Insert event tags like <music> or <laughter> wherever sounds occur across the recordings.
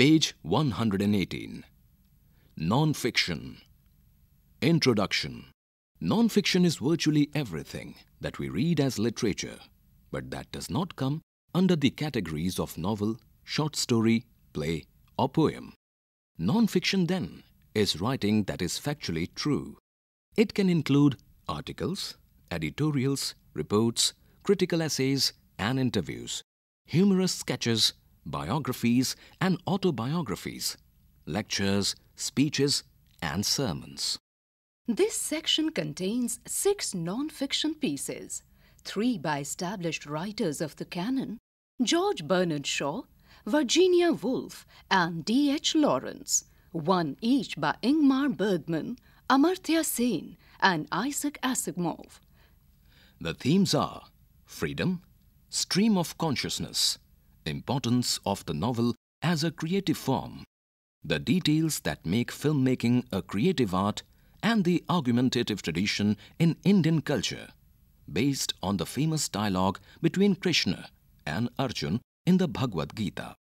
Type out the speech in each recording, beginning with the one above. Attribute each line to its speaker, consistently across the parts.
Speaker 1: Page 118. Non-fiction. Introduction. Non-fiction is virtually everything that we read as literature, but that does not come under the categories of novel, short story, play or poem. Non-fiction then is writing that is factually true. It can include articles, editorials, reports, critical essays and interviews, humorous sketches biographies and autobiographies, lectures, speeches and sermons.
Speaker 2: This section contains six non-fiction pieces, three by established writers of the canon, George Bernard Shaw, Virginia Woolf and D.H. Lawrence, one each by Ingmar Bergman, Amartya Sen and Isaac Asimov.
Speaker 1: The themes are freedom, stream of consciousness, importance of the novel as a creative form, the details that make filmmaking a creative art, and the argumentative tradition in Indian culture, based on the famous dialogue between Krishna and Arjun in the Bhagavad Gita.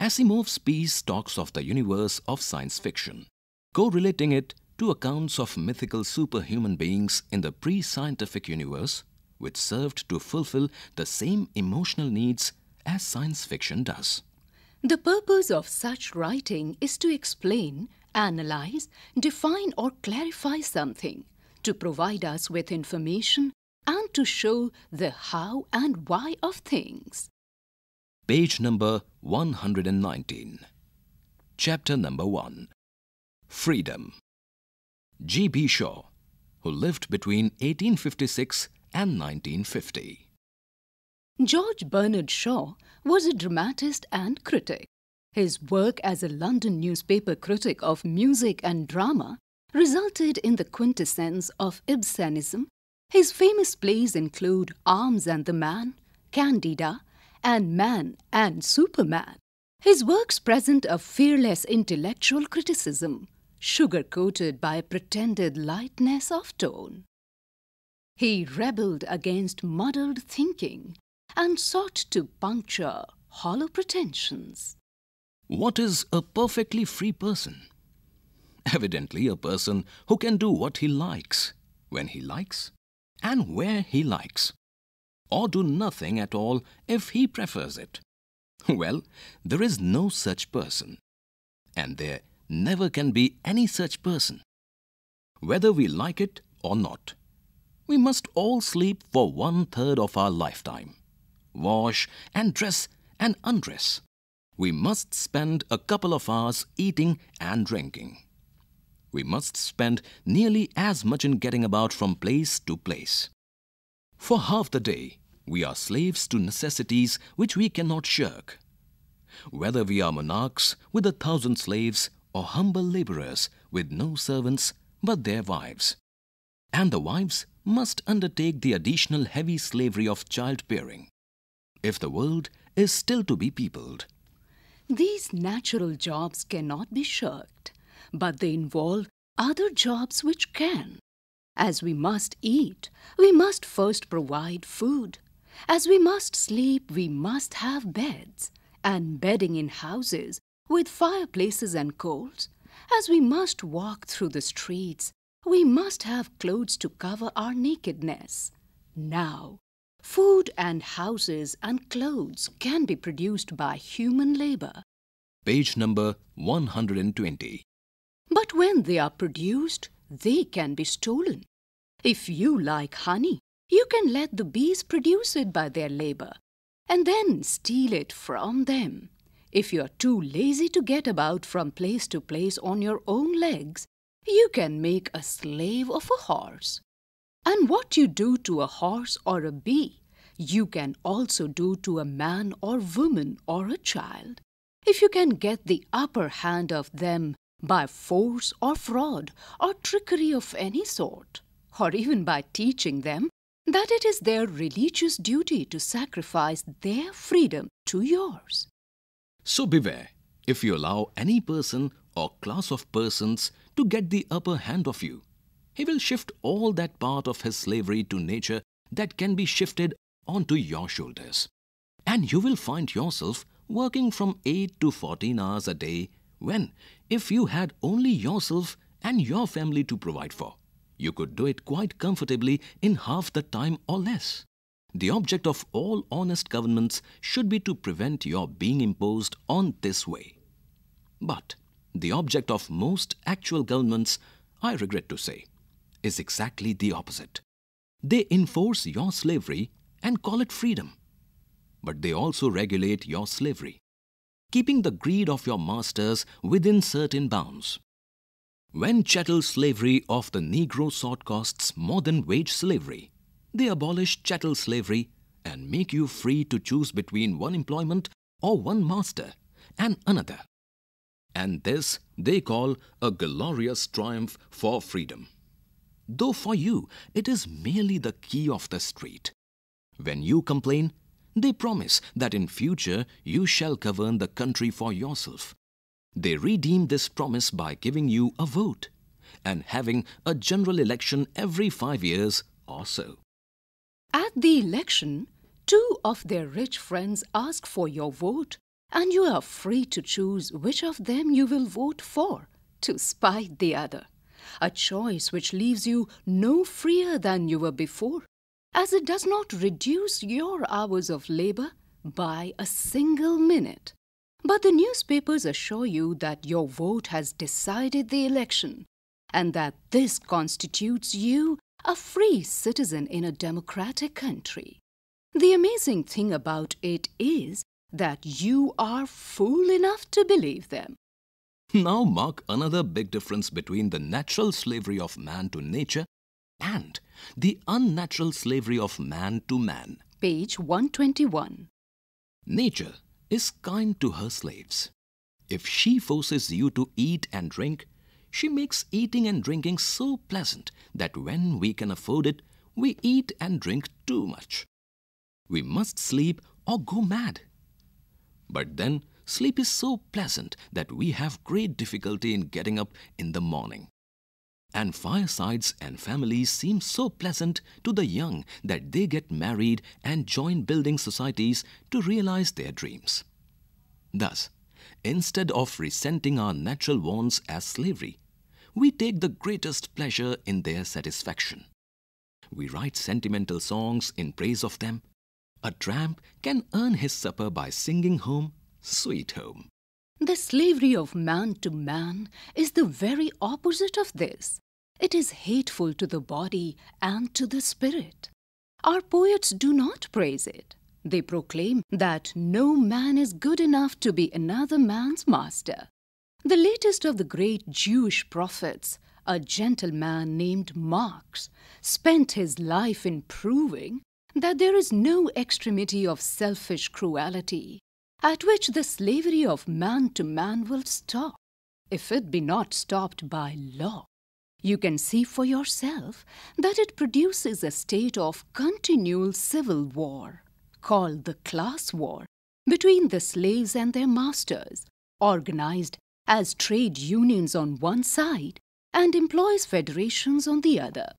Speaker 1: Asimov's piece talks of the universe of science fiction, correlating it to accounts of mythical superhuman beings in the pre scientific universe, which served to fulfill the same emotional needs as science fiction does.
Speaker 2: The purpose of such writing is to explain, analyze, define or clarify something, to provide us with information and to show the how and why of things.
Speaker 1: Page number 119. Chapter number 1. Freedom. G. B. Shaw, who lived between 1856 and 1950.
Speaker 2: George Bernard Shaw was a dramatist and critic. His work as a London newspaper critic of music and drama resulted in the quintessence of Ibsenism. His famous plays include Arms and the Man, Candida, and Man and Superman. His works present a fearless intellectual criticism, sugar-coated by a pretended lightness of tone. He rebelled against muddled thinking and sought to puncture hollow pretensions. What
Speaker 1: is a perfectly free person? Evidently, a person who can do what he likes, when he likes, and where he likes, or do nothing at all if he prefers it. Well, there is no such person, and there never can be any such person, whether we like it or not. We must all sleep for one third of our lifetime wash and dress and undress. We must spend a couple of hours eating and drinking. We must spend nearly as much in getting about from place to place. For half the day, we are slaves to necessities which we cannot shirk. Whether we are monarchs with a thousand slaves or humble laborers with no servants but their wives. And the wives must undertake the additional heavy slavery of childbearing if the world is still to be peopled.
Speaker 2: These natural jobs cannot be shirked, but they involve other jobs which can. As we must eat, we must first provide food. As we must sleep, we must have beds, and bedding in houses with fireplaces and coals. As we must walk through the streets, we must have clothes to cover our nakedness. Now, Food and houses and clothes can be produced by human labor.
Speaker 1: Page number 120.
Speaker 2: But when they are produced, they can be stolen. If you like honey, you can let the bees produce it by their labor and then steal it from them. If you are too lazy to get about from place to place on your own legs, you can make a slave of a horse. And what you do to a horse or a bee, you can also do to a man or woman or a child. If you can get the upper hand of them by force or fraud or trickery of any sort, or even by teaching them that it is their religious duty to sacrifice their freedom to yours. So
Speaker 1: beware if you allow any person or class of persons to get the upper hand of you he will shift all that part of his slavery to nature that can be shifted onto your shoulders. And you will find yourself working from 8 to 14 hours a day when, if you had only yourself and your family to provide for, you could do it quite comfortably in half the time or less. The object of all honest governments should be to prevent your being imposed on this way. But the object of most actual governments, I regret to say, is exactly the opposite. They enforce your slavery and call it freedom. But they also regulate your slavery, keeping the greed of your masters within certain bounds. When chattel slavery of the Negro sort costs more than wage slavery, they abolish chattel slavery and make you free to choose between one employment or one master and another. And this they call a glorious triumph for freedom though for you it is merely the key of the street. When you complain, they promise that in future you shall govern the country for yourself. They redeem this promise by giving you a vote and having a general election every five years or so.
Speaker 2: At the election, two of their rich friends ask for your vote and you are free to choose which of them you will vote for to spite the other a choice which leaves you no freer than you were before, as it does not reduce your hours of labor by a single minute. But the newspapers assure you that your vote has decided the election and that this constitutes you a free citizen in a democratic country. The amazing thing about it is that you are fool enough to believe them
Speaker 1: now mark another big difference between the natural slavery of man to nature and the unnatural slavery of man to man. Page 121. Nature is kind to her slaves. If she forces you to eat and drink, she makes eating and drinking so pleasant that when we can afford it, we eat and drink too much. We must sleep or go mad. But then sleep is so pleasant that we have great difficulty in getting up in the morning. And firesides and families seem so pleasant to the young that they get married and join building societies to realize their dreams. Thus, instead of resenting our natural wants as slavery, we take the greatest pleasure in their satisfaction. We write sentimental songs in praise of them. A tramp can earn his supper by singing home sweet home.
Speaker 2: The slavery of man to man is the very opposite of this. It is hateful to the body and to the spirit. Our poets do not praise it. They proclaim that no man is good enough to be another man's master. The latest of the great Jewish prophets, a gentleman named Marx, spent his life in proving that there is no extremity of selfish cruelty at which the slavery of man to man will stop, if it be not stopped by law. You can see for yourself that it produces a state of continual civil war, called the class war, between the slaves and their masters, organized as trade unions on one side and employees' federations on the other.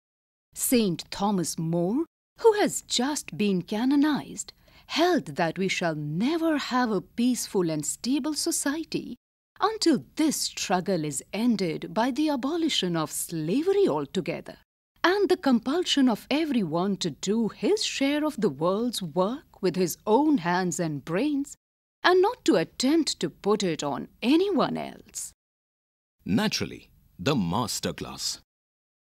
Speaker 2: St. Thomas More, who has just been canonized, held that we shall never have a peaceful and stable society until this struggle is ended by the abolition of slavery altogether and the compulsion of everyone to do his share of the world's work with his own hands and brains and not to attempt to put it on anyone else.
Speaker 1: Naturally, the master class.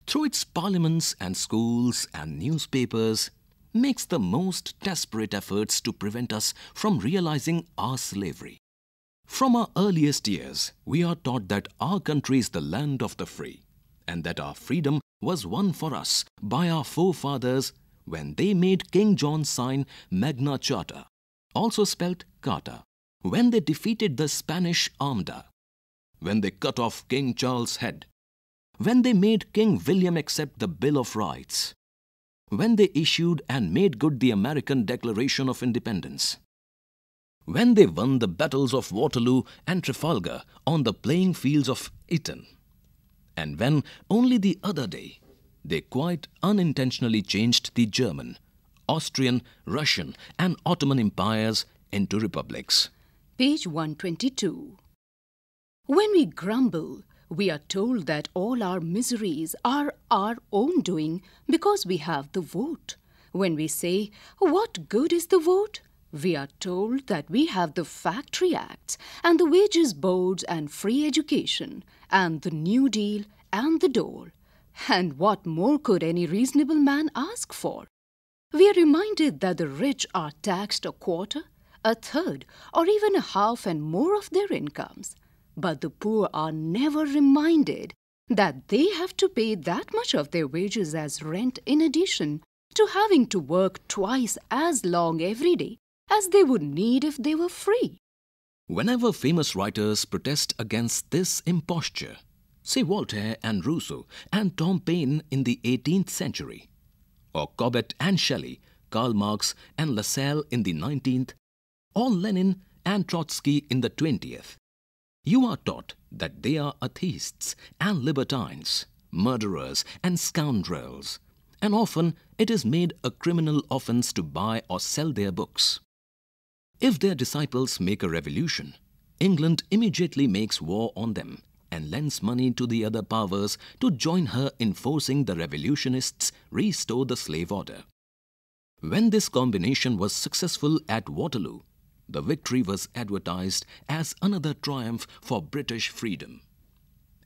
Speaker 1: Through its parliaments and schools and newspapers, makes the most desperate efforts to prevent us from realizing our slavery. From our earliest years, we are taught that our country is the land of the free and that our freedom was won for us by our forefathers when they made King John sign Magna Charta, also spelt Carta, when they defeated the Spanish Armada, when they cut off King Charles' head, when they made King William accept the Bill of Rights, when they issued and made good the American Declaration of Independence. When they won the battles of Waterloo and Trafalgar on the playing fields of Eton. And when, only the other day, they quite unintentionally changed the German, Austrian, Russian and Ottoman empires into republics.
Speaker 2: Page 122. When we grumble we are told that all our miseries are our own doing because we have the vote. When we say, What good is the vote? We are told that we have the Factory Acts and the Wages Boards and Free Education and the New Deal and the Dole. And what more could any reasonable man ask for? We are reminded that the rich are taxed a quarter, a third, or even a half and more of their incomes. But the poor are never reminded that they have to pay that much of their wages as rent in addition to having to work twice as long every day as they would need if they were free.
Speaker 1: Whenever famous writers protest against this imposture, say Voltaire and Rousseau and Tom Paine in the 18th century, or Cobbett and Shelley, Karl Marx and Lassalle in the 19th, or Lenin and Trotsky in the 20th, you are taught that they are atheists and libertines, murderers and scoundrels, and often it is made a criminal offense to buy or sell their books. If their disciples make a revolution, England immediately makes war on them and lends money to the other powers to join her in forcing the revolutionists restore the slave order. When this combination was successful at Waterloo, the victory was advertised as another triumph for British freedom.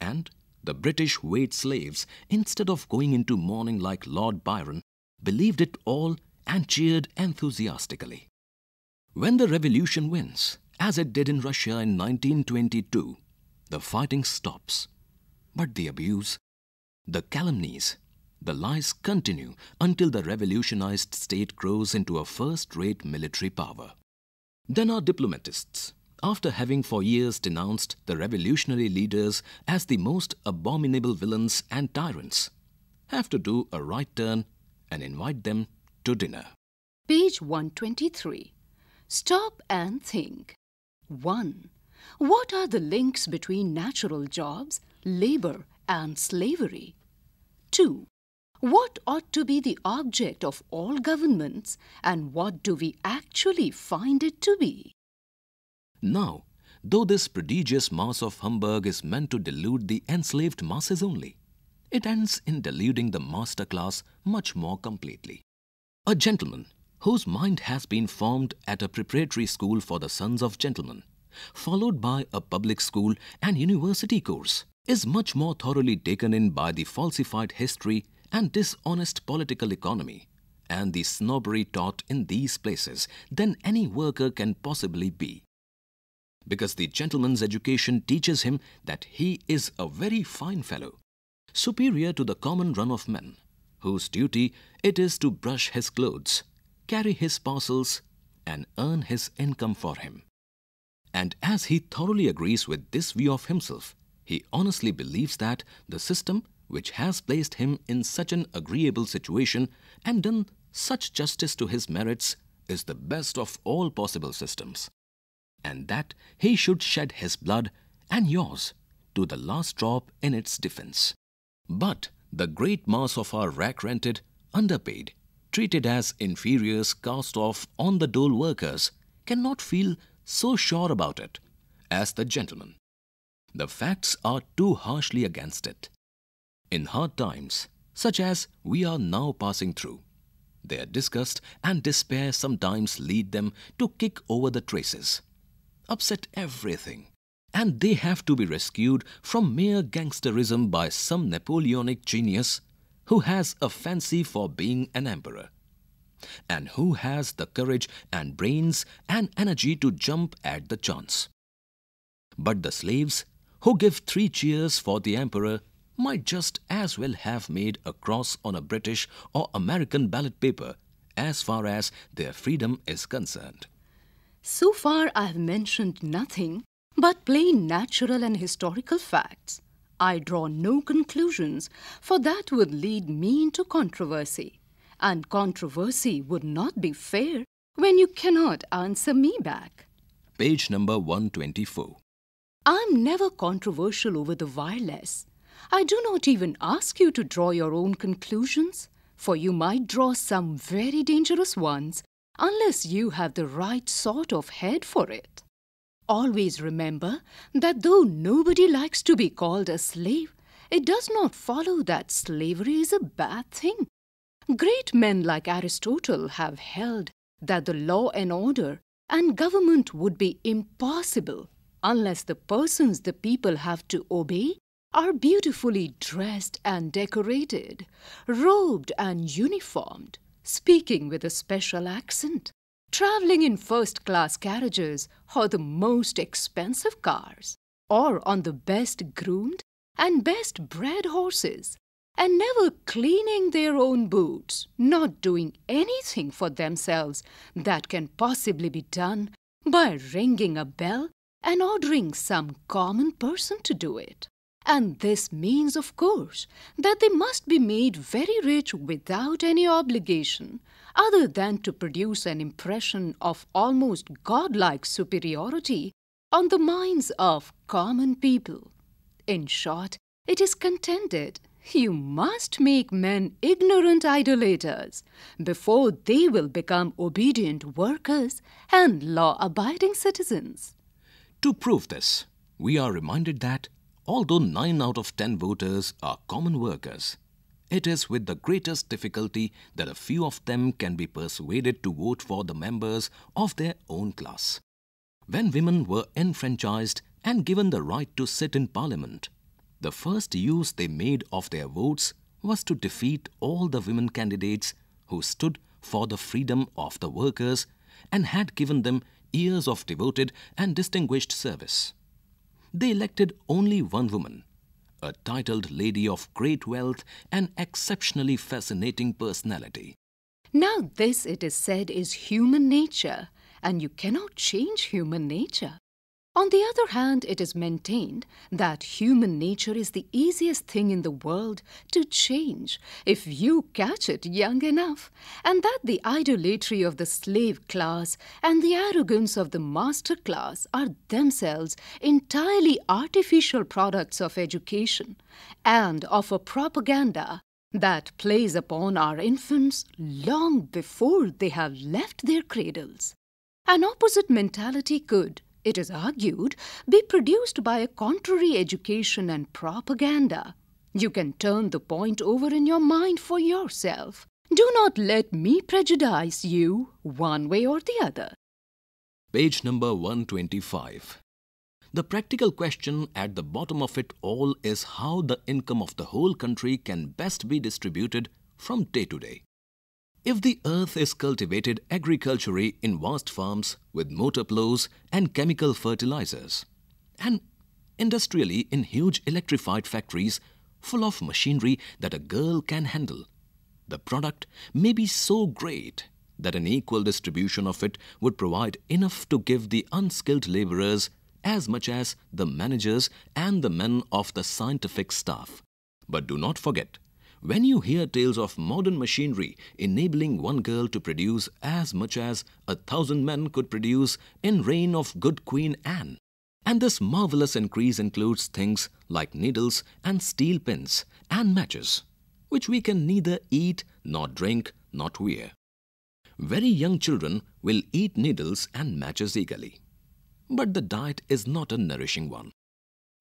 Speaker 1: And the British white slaves, instead of going into mourning like Lord Byron, believed it all and cheered enthusiastically. When the revolution wins, as it did in Russia in 1922, the fighting stops. But the abuse, the calumnies, the lies continue until the revolutionized state grows into a first-rate military power. Then our diplomatists. After having for years denounced the revolutionary leaders as the most abominable villains and tyrants, have to do a right turn and invite them to dinner.
Speaker 2: Page 123. Stop and think. 1. What are the links between natural jobs, labor and slavery? 2. What ought to be the object of all governments and what do we actually find it to be?
Speaker 1: Now, though this prodigious mass of humbug is meant to delude the enslaved masses only, it ends in deluding the master class much more completely. A gentleman whose mind has been formed at a preparatory school for the sons of gentlemen, followed by a public school and university course, is much more thoroughly taken in by the falsified history and dishonest political economy and the snobbery taught in these places than any worker can possibly be. Because the gentleman's education teaches him that he is a very fine fellow, superior to the common run of men, whose duty it is to brush his clothes, carry his parcels, and earn his income for him. And as he thoroughly agrees with this view of himself, he honestly believes that the system which has placed him in such an agreeable situation and done such justice to his merits is the best of all possible systems, and that he should shed his blood and yours to the last drop in its defense. But the great mass of our rack-rented, underpaid, treated as inferiors cast off on the dole workers cannot feel so sure about it as the gentleman. The facts are too harshly against it in hard times, such as we are now passing through. Their disgust and despair sometimes lead them to kick over the traces, upset everything, and they have to be rescued from mere gangsterism by some Napoleonic genius who has a fancy for being an emperor and who has the courage and brains and energy to jump at the chance. But the slaves, who give three cheers for the emperor, might just as well have made a cross on a British or American ballot paper as far as their freedom is
Speaker 2: concerned. So far, I have mentioned nothing but plain natural and historical facts. I draw no conclusions, for that would lead me into controversy. And controversy would not be fair when you cannot answer me back.
Speaker 1: Page number 124.
Speaker 2: I'm never controversial over the wireless. I do not even ask you to draw your own conclusions, for you might draw some very dangerous ones unless you have the right sort of head for it. Always remember that though nobody likes to be called a slave, it does not follow that slavery is a bad thing. Great men like Aristotle have held that the law and order and government would be impossible unless the persons the people have to obey are beautifully dressed and decorated, robed and uniformed, speaking with a special accent, traveling in first class carriages or the most expensive cars, or on the best groomed and best bred horses, and never cleaning their own boots, not doing anything for themselves that can possibly be done by ringing a bell and ordering some common person to do it. And this means, of course, that they must be made very rich without any obligation other than to produce an impression of almost godlike superiority on the minds of common people. In short, it is contended you must make men ignorant idolaters before they will become obedient workers and law abiding citizens.
Speaker 1: To prove this, we are reminded that Although 9 out of 10 voters are common workers, it is with the greatest difficulty that a few of them can be persuaded to vote for the members of their own class. When women were enfranchised and given the right to sit in parliament, the first use they made of their votes was to defeat all the women candidates who stood for the freedom of the workers and had given them years of devoted and distinguished service they elected only one woman, a titled lady of great wealth and exceptionally fascinating personality.
Speaker 2: Now this, it is said, is human nature and you cannot change human nature. On the other hand, it is maintained that human nature is the easiest thing in the world to change if you catch it young enough, and that the idolatry of the slave class and the arrogance of the master class are themselves entirely artificial products of education and of a propaganda that plays upon our infants long before they have left their cradles. An opposite mentality could, it is argued, be produced by a contrary education and propaganda. You can turn the point over in your mind for yourself. Do not let me prejudice you one way or the other.
Speaker 1: Page number 125. The practical question at the bottom of it all is how the income of the whole country can best be distributed from day to day. If the earth is cultivated agriculturally in vast farms with motor plows and chemical fertilizers, and industrially in huge electrified factories full of machinery that a girl can handle, the product may be so great that an equal distribution of it would provide enough to give the unskilled laborers as much as the managers and the men of the scientific staff. But do not forget when you hear tales of modern machinery enabling one girl to produce as much as a thousand men could produce in reign of good Queen Anne, and this marvelous increase includes things like needles and steel pins and matches, which we can neither eat nor drink nor wear. Very young children will eat needles and matches eagerly. But the diet is not a nourishing one.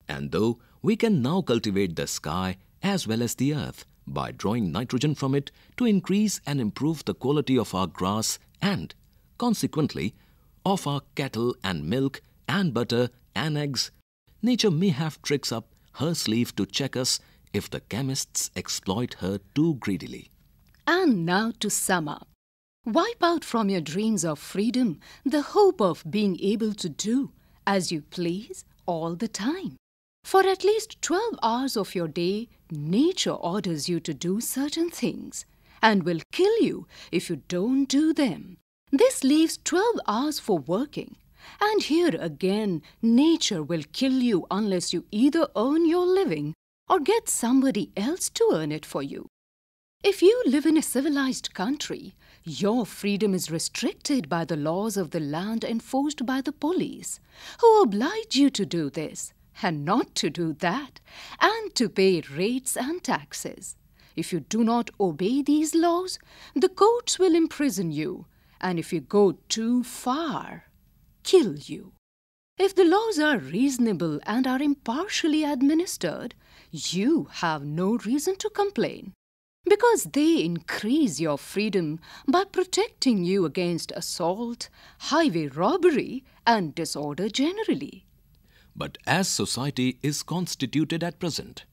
Speaker 1: And though we can now cultivate the sky as well as the earth by drawing nitrogen from it to increase and improve the quality of our grass and, consequently, of our cattle and milk and butter and eggs, nature may have tricks up her sleeve to check us if the chemists exploit her too greedily.
Speaker 2: And now to sum up. Wipe out from your dreams of freedom the hope of being able to do as you please all the time. For at least 12 hours of your day, nature orders you to do certain things and will kill you if you don't do them. This leaves 12 hours for working. And here again, nature will kill you unless you either earn your living or get somebody else to earn it for you. If you live in a civilized country, your freedom is restricted by the laws of the land enforced by the police, who oblige you to do this and not to do that, and to pay rates and taxes. If you do not obey these laws, the courts will imprison you, and if you go too far, kill you. If the laws are reasonable and are impartially administered, you have no reason to complain because they increase your freedom by protecting you against assault, highway robbery, and disorder generally.
Speaker 1: But as society is constituted at present,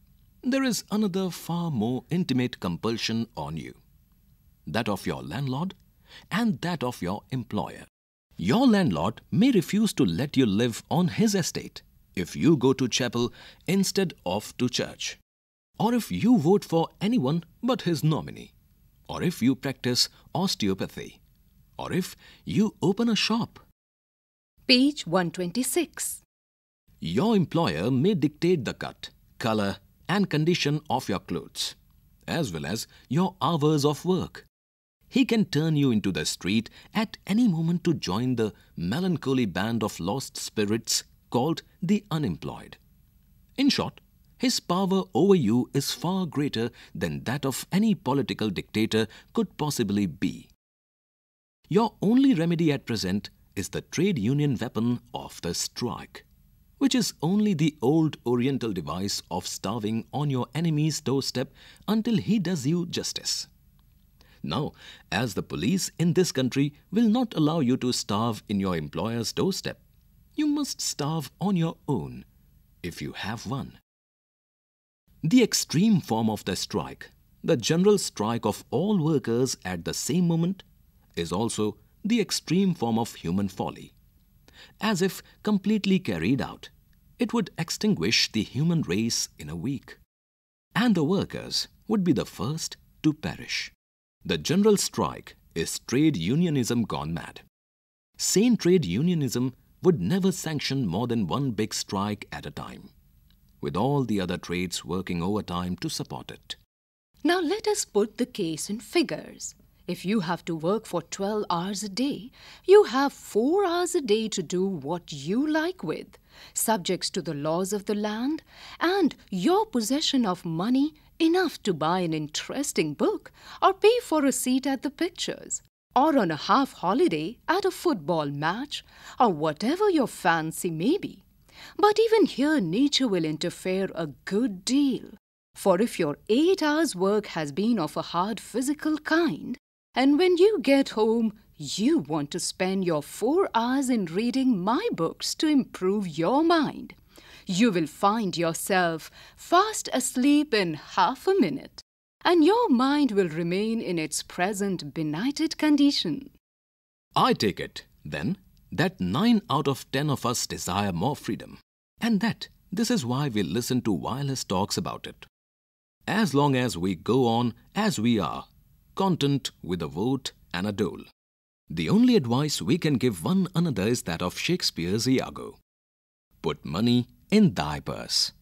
Speaker 1: there is another far more intimate compulsion on you, that of your landlord and that of your employer. Your landlord may refuse to let you live on his estate if you go to chapel instead of to church, or if you vote for anyone but his nominee, or if you practice osteopathy, or if you open a shop. Page
Speaker 2: 126
Speaker 1: your employer may dictate the cut, color and condition of your clothes, as well as your hours of work. He can turn you into the street at any moment to join the melancholy band of lost spirits called the unemployed. In short, his power over you is far greater than that of any political dictator could possibly be. Your only remedy at present is the trade union weapon of the strike which is only the old oriental device of starving on your enemy's doorstep until he does you justice. Now, as the police in this country will not allow you to starve in your employer's doorstep, you must starve on your own, if you have one. The extreme form of the strike, the general strike of all workers at the same moment, is also the extreme form of human folly as if completely carried out. It would extinguish the human race in a week. And the workers would be the first to perish. The general strike is trade unionism gone mad. Sane trade unionism would never sanction more than one big strike at a time, with all the other trades working overtime to support it.
Speaker 2: Now let us put the case in figures. If you have to work for 12 hours a day, you have 4 hours a day to do what you like with, subjects to the laws of the land, and your possession of money enough to buy an interesting book or pay for a seat at the pictures or on a half holiday at a football match or whatever your fancy may be. But even here, nature will interfere a good deal. For if your eight hours' work has been of a hard physical kind, and when you get home, you want to spend your four hours in reading my books to improve your mind. You will find yourself fast asleep in half a minute, and your mind will remain in its present benighted condition.
Speaker 1: I take it, then, that 9 out of 10 of us desire more freedom, and that this is why we listen to wireless talks about it. As long as we go on as we are, content with a vote and a dole. The only advice we can give one another is that of Shakespeare's Iago. Put money in thy purse.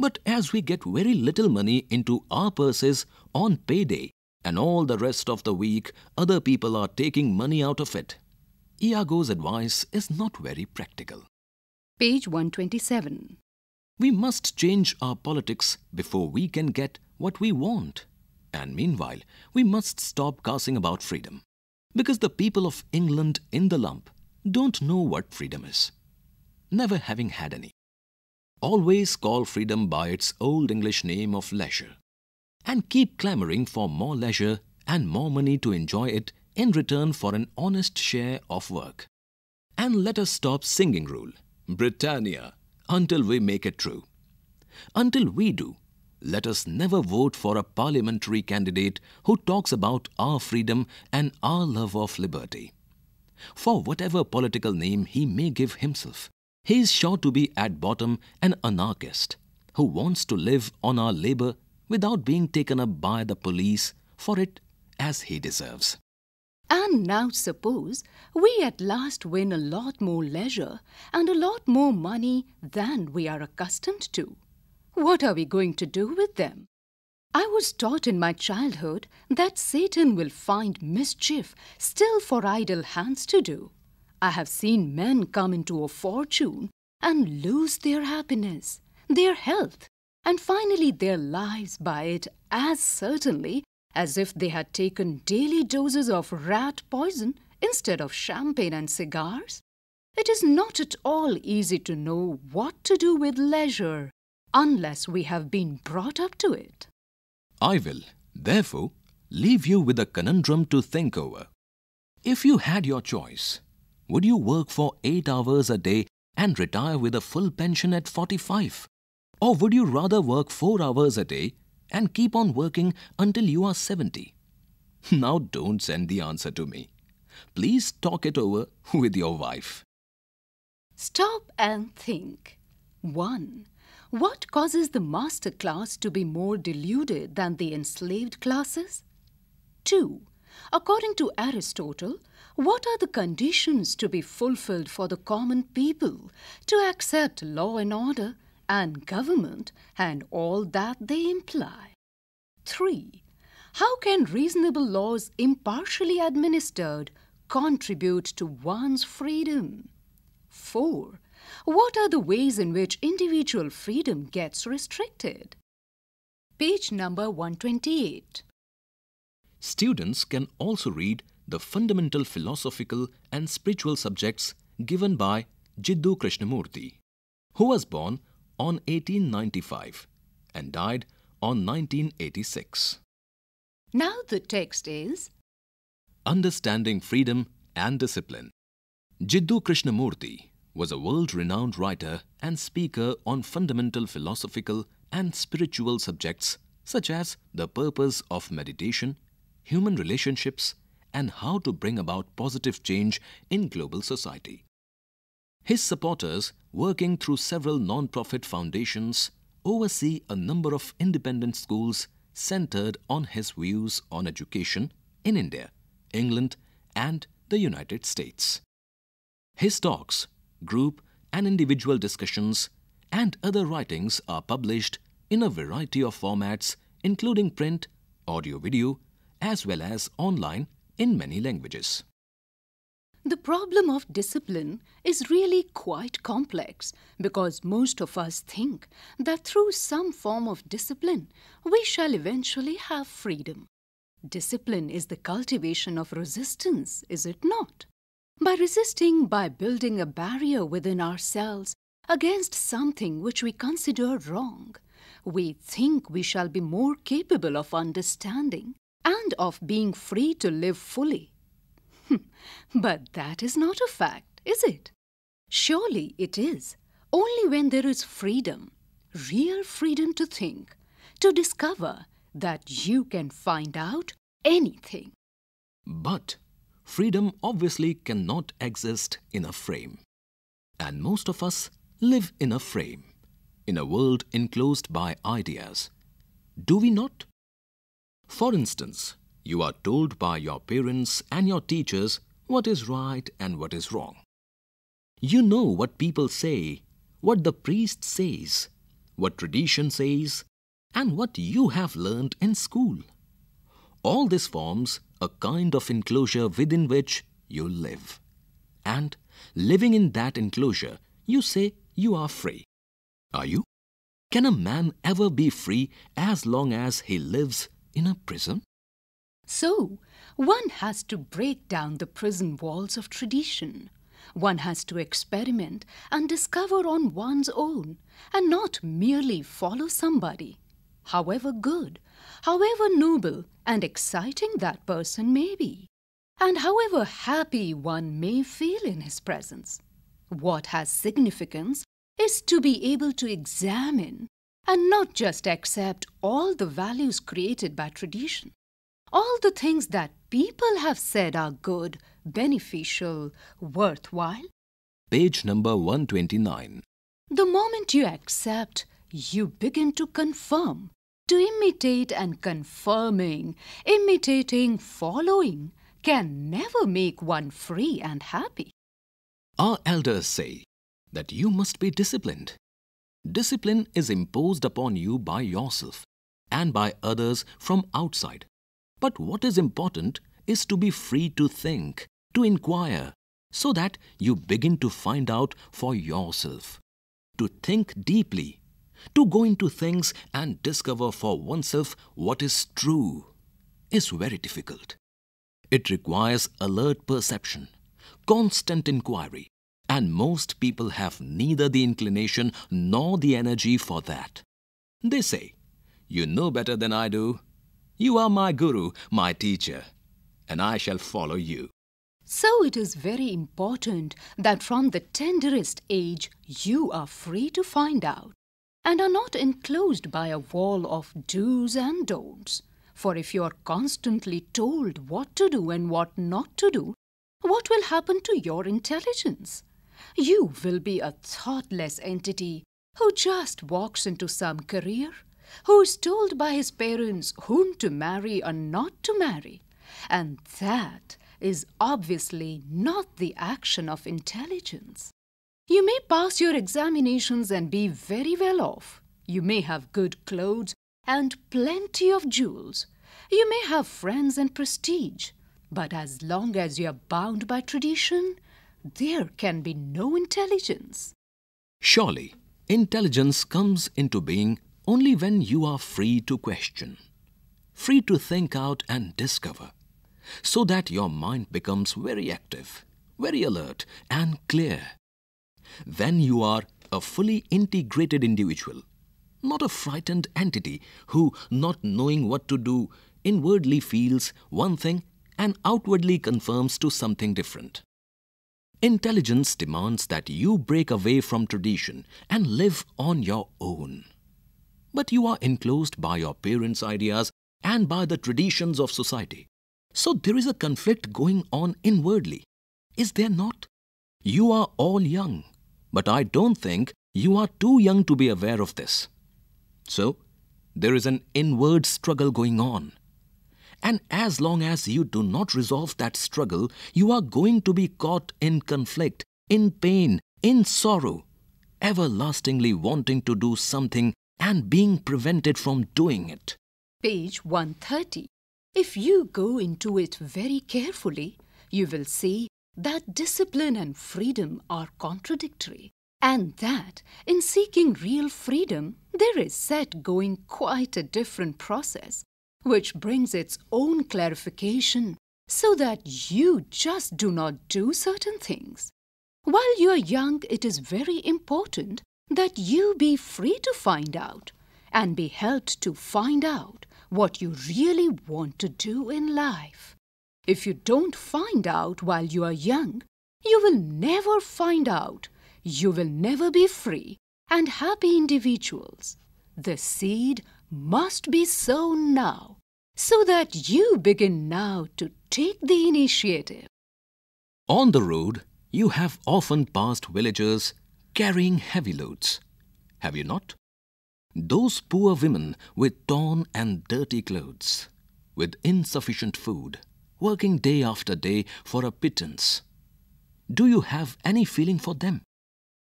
Speaker 1: But as we get very little money into our purses on payday and all the rest of the week, other people are taking money out of it. Iago's advice is not very practical.
Speaker 2: Page 127. We must
Speaker 1: change our politics before we can get what we want. And meanwhile, we must stop cussing about freedom. Because the people of England in the lump don't know what freedom is, never having had any. Always call freedom by its old English name of leisure, and keep clamoring for more leisure and more money to enjoy it in return for an honest share of work. And let us stop singing rule, Britannia, until we make it true. Until we do, let us never vote for a parliamentary candidate who talks about our freedom and our love of liberty. For whatever political name he may give himself, he is sure to be at bottom an anarchist who wants to live on our labour without being taken up by the police for it as he deserves.
Speaker 2: And now suppose we at last win a lot more leisure and a lot more money than we are accustomed to. What are we going to do with them? I was taught in my childhood that Satan will find mischief still for idle hands to do. I have seen men come into a fortune and lose their happiness, their health, and finally their lives by it as certainly as if they had taken daily doses of rat poison instead of champagne and cigars. It is not at all easy to know what to do with leisure unless we have been brought up to it.
Speaker 1: I will, therefore, leave you with a conundrum to think over. If you had your choice, would you work for 8 hours a day and retire with a full pension at 45? Or would you rather work 4 hours a day and keep on working until you are 70? <laughs> Now don't send the answer to me. Please talk it over <laughs> with your
Speaker 2: wife. Stop and think. 1. What causes the master class to be more deluded than the enslaved classes? 2. According to Aristotle, what are the conditions to be fulfilled for the common people to accept law and order and government and all that they imply? 3. How can reasonable laws impartially administered contribute to one's freedom? 4. What are the ways in which individual freedom gets restricted? Page number 128.
Speaker 1: Students can also read the fundamental philosophical and spiritual subjects given by Jiddu Krishnamurti, who was born on 1895 and died on 1986.
Speaker 2: Now the text is
Speaker 1: Understanding Freedom and Discipline. Jiddu Krishnamurti was a world-renowned writer and speaker on fundamental philosophical and spiritual subjects such as the purpose of meditation, human relationships, and how to bring about positive change in global society. His supporters, working through several non-profit foundations, oversee a number of independent schools centered on his views on education in India, England, and the United States. His talks group and individual discussions and other writings are published in a variety of formats including print, audio-video as well as online in many languages.
Speaker 2: The problem of discipline is really quite complex because most of us think that through some form of discipline, we shall eventually have freedom. Discipline is the cultivation of resistance, is it not? by resisting by building a barrier within ourselves against something which we consider wrong, we think we shall be more capable of understanding and of being free to live fully. Hmm. but that is not a fact, is it? Surely it is. Only when there is freedom, real freedom to think, to discover that you can find out anything.
Speaker 1: But freedom obviously cannot exist in a frame. And most of us live in a frame, in a world enclosed by ideas. Do we not? For instance, you are told by your parents and your teachers what is right and what is wrong. You know what people say, what the priest says, what tradition says, and what you have learned in school. All this forms a kind of enclosure within which you live. And living in that enclosure, you say you are free. Are you? Can a man ever be free as long as he lives in a prison?
Speaker 2: So, one has to break down the prison walls of tradition. One has to experiment and discover on one's own and not merely follow somebody however good, however noble and exciting that person may be, and however happy one may feel in his presence. What has significance is to be able to examine and not just accept all the values created by tradition, all the things that people have said are good, beneficial, worthwhile.
Speaker 1: Page number 129.
Speaker 2: The moment you accept you begin to confirm. To imitate and confirming, imitating, following can never make one free and happy.
Speaker 1: Our elders say that you must be disciplined. Discipline is imposed upon you by yourself and by others from outside. But what is important is to be free to think, to inquire, so that you begin to find out for yourself. To think deeply to go into things and discover for oneself what is true is very difficult. It requires alert perception, constant inquiry, and most people have neither the inclination nor the energy for that. They say, You know better than I do. You are my guru, my teacher, and I shall follow you.
Speaker 2: So it is very important that from the tenderest age you are free to find out and are not enclosed by a wall of do's and don'ts. For if you are constantly told what to do and what not to do, what will happen to your intelligence? You will be a thoughtless entity who just walks into some career, who is told by his parents whom to marry and not to marry. And that is obviously not the action of intelligence. You may pass your examinations and be very well off. You may have good clothes and plenty of jewels. You may have friends and prestige. But as long as you are bound by tradition, there can be no intelligence.
Speaker 1: Surely, intelligence comes into being only when you are free to question, free to think out and discover, so that your mind becomes very active, very alert and clear then you are a fully integrated individual, not a frightened entity who, not knowing what to do, inwardly feels one thing and outwardly confirms to something different. Intelligence demands that you break away from tradition and live on your own. But you are enclosed by your parents' ideas and by the traditions of society. So there is a conflict going on inwardly. Is there not? You are all young but I don't think you are too young to be aware of this. So, there is an inward struggle going on. And as long as you do not resolve that struggle, you are going to be caught in conflict, in pain, in sorrow, everlastingly wanting to do something and being prevented from doing it.
Speaker 2: Page 130. If you go into it very carefully, you will see that discipline and freedom are contradictory and that in seeking real freedom there is set going quite a different process which brings its own clarification so that you just do not do certain things. While you are young, it is very important that you be free to find out and be helped to find out what you really want to do in life. If you don't find out while you are young, you will never find out. You will never be free and happy individuals. The seed must be sown now so that you begin now to take the initiative.
Speaker 1: On the road, you have often passed villagers carrying heavy loads. Have you not? Those poor women with torn and dirty clothes, with insufficient food, working day after day for a pittance. Do you have any feeling for them?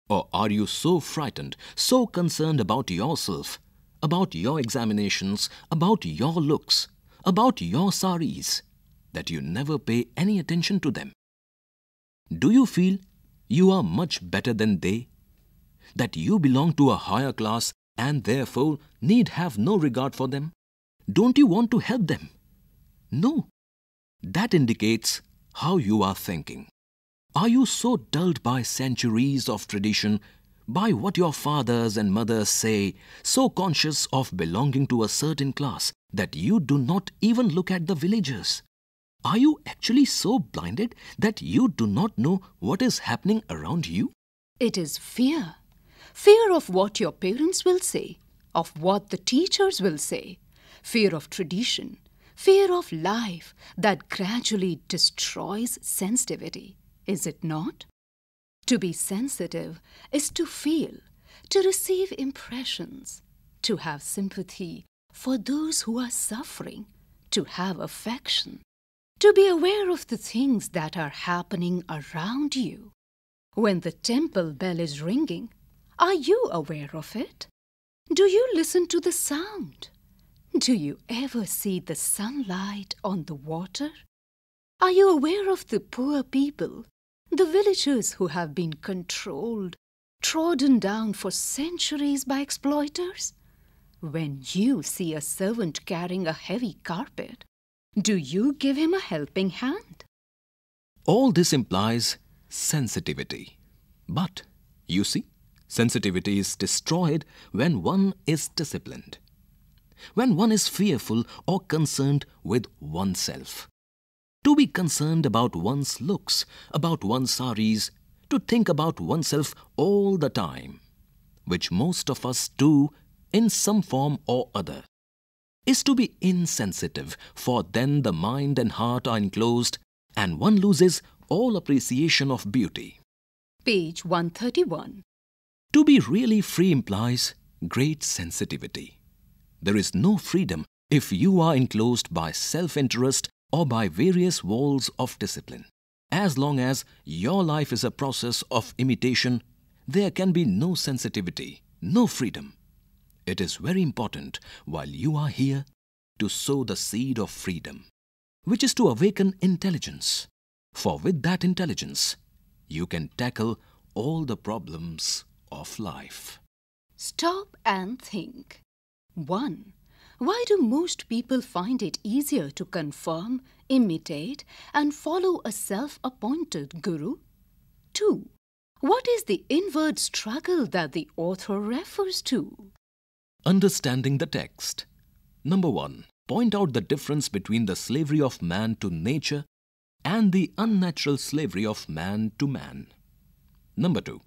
Speaker 1: Or are you so frightened, so concerned about yourself, about your examinations, about your looks, about your saris, that you never pay any attention to them? Do you feel you are much better than they? That you belong to a higher class and therefore need have no regard for them? Don't you want to help them? No. That indicates how you are thinking. Are you so dulled by centuries of tradition, by what your fathers and mothers say, so conscious of belonging to a certain class that you do not even look at the villagers? Are you actually so blinded that you do not know what is happening around you?
Speaker 2: It is fear. Fear of what your parents will say, of what the teachers will say, fear of tradition, fear of life that gradually destroys sensitivity, is it not? To be sensitive is to feel, to receive impressions, to have sympathy for those who are suffering, to have affection, to be aware of the things that are happening around you. When the temple bell is ringing, are you aware of it? Do you listen to the sound? Do you ever see the sunlight on the water? Are you aware of the poor people, the villagers who have been controlled, trodden down for centuries by exploiters? When you see a servant carrying a heavy carpet, do you give him a helping hand?
Speaker 1: All this implies sensitivity. But, you see, sensitivity is destroyed when one is disciplined when one is fearful or concerned with oneself. To be concerned about one's looks, about one's saris, to think about oneself all the time, which most of us do in some form or other, is to be insensitive, for then the mind and heart are enclosed and one loses all appreciation of beauty.
Speaker 2: Page 131.
Speaker 1: To be really free implies great sensitivity. There is no freedom if you are enclosed by self-interest or by various walls of discipline. As long as your life is a process of imitation, there can be no sensitivity, no freedom. It is very important while you are here to sow the seed of freedom, which is to awaken intelligence. For with that intelligence, you can tackle all the problems of life.
Speaker 2: Stop and think. 1. Why do most people find it easier to confirm, imitate and follow a self-appointed guru? 2. What is the inward struggle that the author refers to?
Speaker 1: Understanding the text. Number 1. Point out the difference between the slavery of man to nature and the unnatural slavery of man to man. Number 2.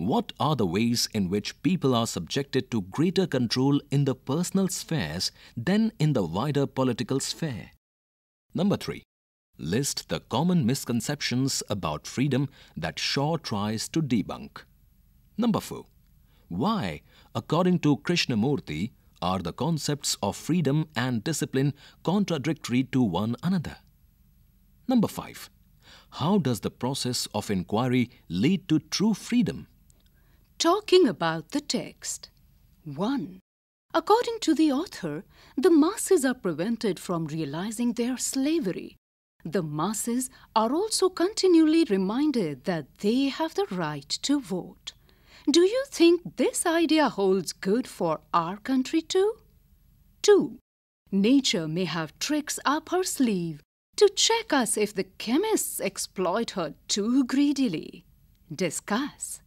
Speaker 1: What are the ways in which people are subjected to greater control in the personal spheres than in the wider political sphere? Number 3. List the common misconceptions about freedom that Shaw tries to debunk. Number 4. Why, according to Krishnamurti, are the concepts of freedom and discipline contradictory to one another? Number 5. How does the process of inquiry
Speaker 2: lead to true freedom? Talking about the text 1. According to the author, the masses are prevented from realizing their slavery. The masses are also continually reminded that they have the right to vote. Do you think this idea holds good for our country too? 2. Nature may have tricks up her sleeve to check us if the chemists exploit her too greedily. Discuss.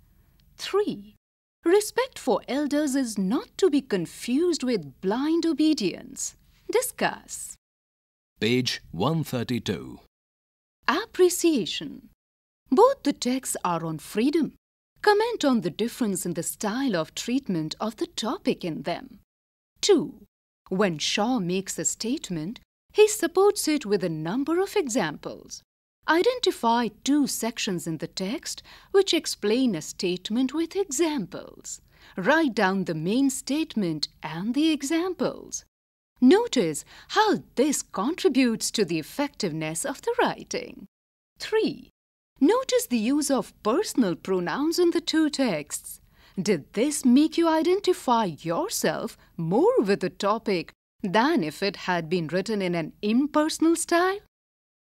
Speaker 2: 3. Respect for elders is not to be confused with blind obedience. Discuss.
Speaker 1: Page 132.
Speaker 2: Appreciation. Both the texts are on freedom. Comment on the difference in the style of treatment of the topic in them. 2. When Shaw makes a statement, he supports it with a number of examples. Identify two sections in the text which explain a statement with examples. Write down the main statement and the examples. Notice how this contributes to the effectiveness of the writing. 3. Notice the use of personal pronouns in the two texts. Did this make you identify yourself more with the topic than if it had been written in an impersonal style?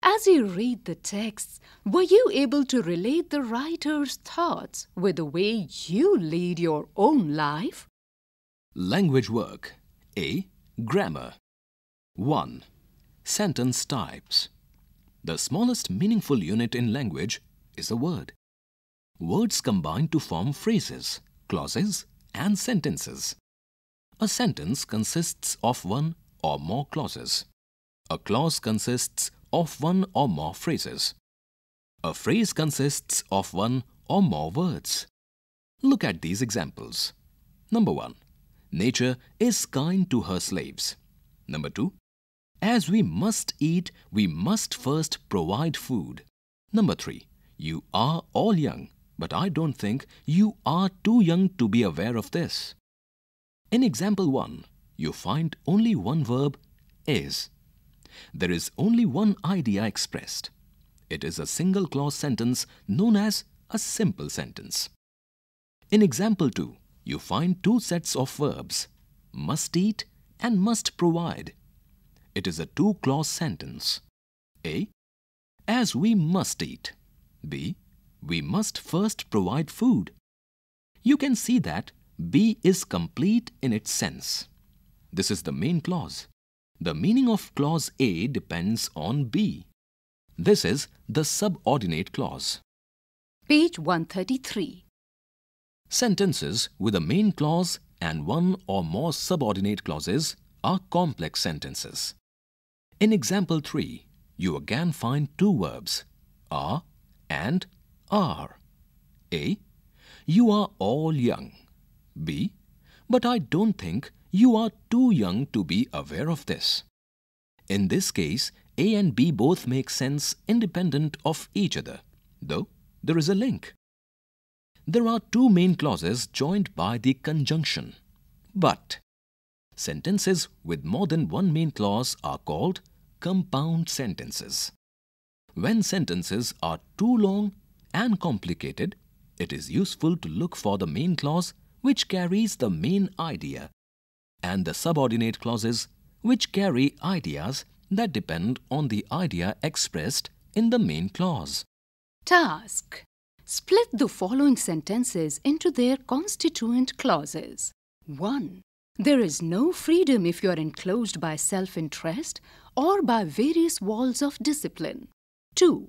Speaker 2: As you read the texts, were you able to relate the writer's thoughts with the way you lead your own life?
Speaker 1: Language work A. Grammar 1. Sentence types The smallest meaningful unit in language is a word. Words combine to form phrases, clauses and sentences. A sentence consists of one or more clauses. A clause consists of one or more phrases. A phrase consists of one or more words. Look at these examples. Number 1. Nature is kind to her slaves. Number 2. As we must eat, we must first provide food. Number 3. You are all young, but I don't think you are too young to be aware of this. In example 1, you find only one verb, is. There is only one idea expressed. It is a single clause sentence known as a simple sentence. In example 2, you find two sets of verbs, must eat and must provide. It is a two-clause sentence. A. As we must eat. B. We must first provide food. You can see that B is complete in its sense. This is the main clause. The meaning of clause A depends on B. This is the subordinate clause.
Speaker 2: Page 133.
Speaker 1: Sentences with a main clause and one or more subordinate clauses are complex sentences. In example 3, you again find two verbs, are and are. A. You are all young. B. But I don't think you are too young to be aware of this. In this case, A and B both make sense independent of each other, though there is a link. There are two main clauses joined by the conjunction, but. Sentences with more than one main clause are called compound sentences. When sentences are too long and complicated, it is useful to look for the main clause which carries the main idea and the subordinate clauses which carry ideas that depend on the idea expressed in the main clause.
Speaker 2: Task Split the following sentences into their constituent clauses. 1. There is no freedom if you are enclosed by self-interest or by various walls of discipline. 2.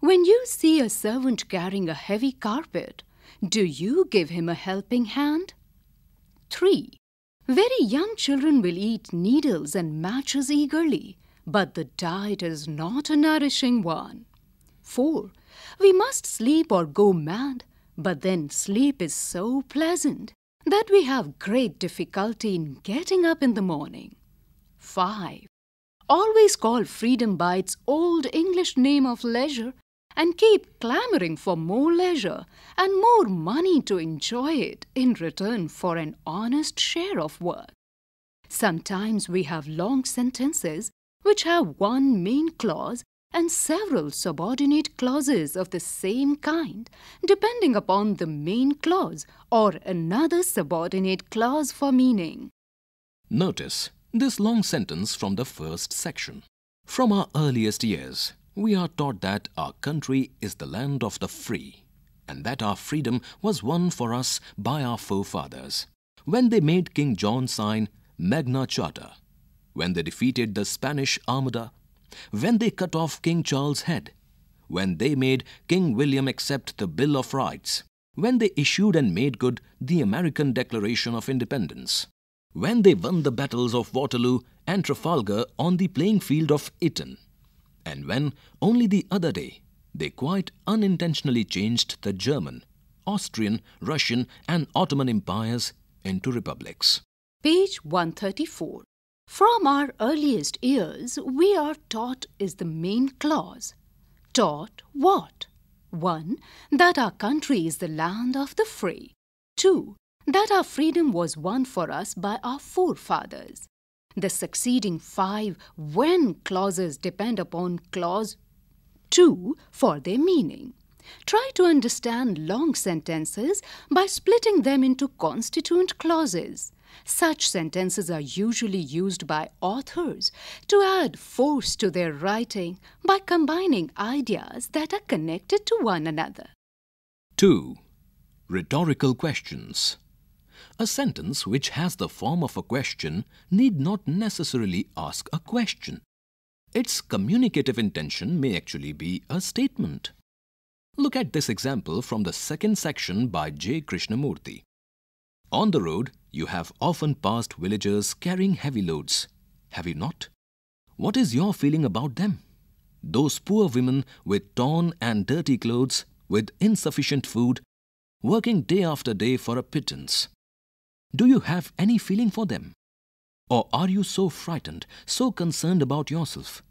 Speaker 2: When you see a servant carrying a heavy carpet, do you give him a helping hand? 3. Very young children will eat needles and matches eagerly, but the diet is not a nourishing one. 4. We must sleep or go mad, but then sleep is so pleasant that we have great difficulty in getting up in the morning. 5. Always call freedom by its old English name of leisure and keep clamoring for more leisure and more money to enjoy it in return for an honest share of work. Sometimes we have long sentences which have one main clause and several subordinate clauses of the same kind, depending upon the main clause or another subordinate clause for meaning.
Speaker 1: Notice this long sentence from the first section. From our earliest years, we are taught that our country is the land of the free and that our freedom was won for us by our forefathers. When they made King John sign Magna Charta, when they defeated the Spanish Armada, when they cut off King Charles' head, when they made King William accept the Bill of Rights, when they issued and made good the American Declaration of Independence, when they won the battles of Waterloo and Trafalgar on the playing field of Eton, and when, only the other day, they quite unintentionally changed the German, Austrian, Russian and Ottoman empires into republics.
Speaker 2: Page 134. From our earliest years, we are taught is the main clause. Taught what? 1. That our country is the land of the free. 2. That our freedom was won for us by our forefathers. The succeeding five when clauses depend upon clause 2 for their meaning. Try to understand long sentences by splitting them into constituent clauses. Such sentences are usually used by authors to add force to their writing by combining ideas that are connected to one another.
Speaker 1: 2. Rhetorical questions a sentence which has the form of a question need not necessarily ask a question. Its communicative intention may actually be a statement. Look at this example from the second section by J. Krishnamurti. On the road, you have often passed villagers carrying heavy loads. Have you not? What is your feeling about them? Those poor women with torn and dirty clothes, with insufficient food, working day after day for a pittance. Do you have any feeling for them? Or are you so frightened, so concerned about yourself,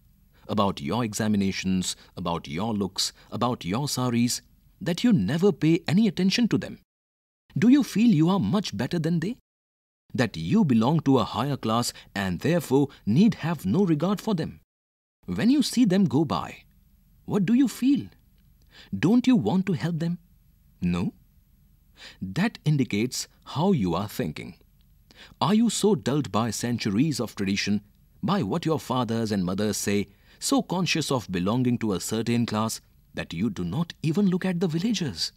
Speaker 1: about your examinations, about your looks, about your saris, that you never pay any attention to them? Do you feel you are much better than they? That you belong to a higher class and therefore need have no regard for them? When you see them go by, what do you feel? Don't you want to help them? No? that indicates how you are thinking. Are you so dulled by centuries of tradition, by what your fathers and mothers say, so conscious of belonging to a certain class that you do not even look at the villagers?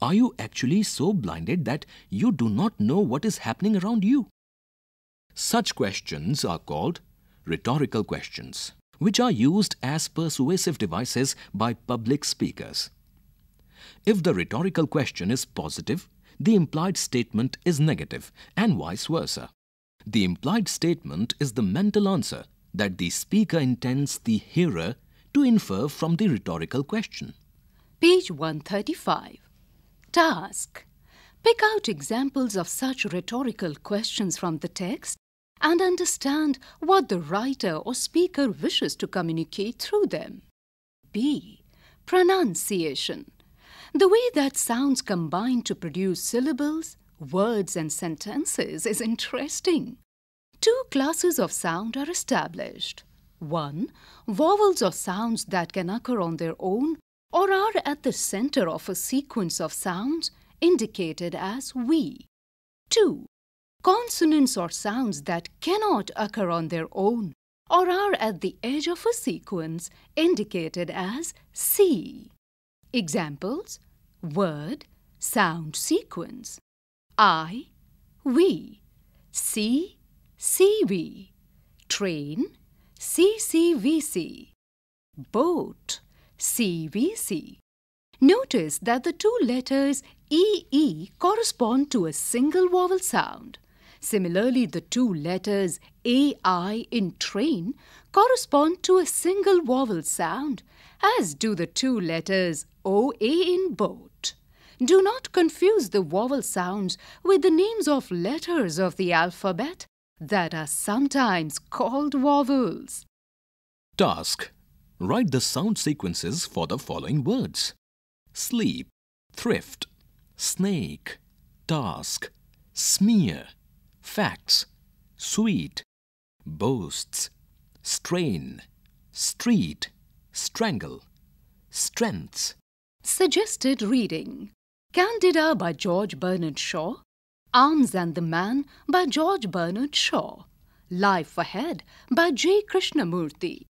Speaker 1: Are you actually so blinded that you do not know what is happening around you? Such questions are called rhetorical questions, which are used as persuasive devices by public speakers. If the rhetorical question is positive, the implied statement is negative and vice versa. The implied statement is the mental answer that the speaker intends the
Speaker 2: hearer to infer from the rhetorical question. Page 135. Task. Pick out examples of such rhetorical questions from the text and understand what the writer or speaker wishes to communicate through them. B. Pronunciation. The way that sounds combine to produce syllables, words, and sentences is interesting. Two classes of sound are established. One, vowels or sounds that can occur on their own or are at the center of a sequence of sounds indicated as we. Two, consonants or sounds that cannot occur on their own or are at the edge of a sequence indicated as C. Examples Word Sound sequence I We See CV Train CCVC Boat CVC Notice that the two letters EE correspond to a single vowel sound. Similarly, the two letters AI in train correspond to a single vowel sound, as do the two letters O-A in boat. Do not confuse the vowel sounds with the names of letters of the alphabet that are sometimes called vowels.
Speaker 1: Task. Write the sound sequences for the following words. Sleep, thrift, snake, task, smear, facts, sweet, boasts, strain, street, strangle,
Speaker 2: strengths, Suggested reading Candida by George Bernard Shaw, Arms and the Man by George Bernard Shaw, Life Ahead by J. Krishnamurti.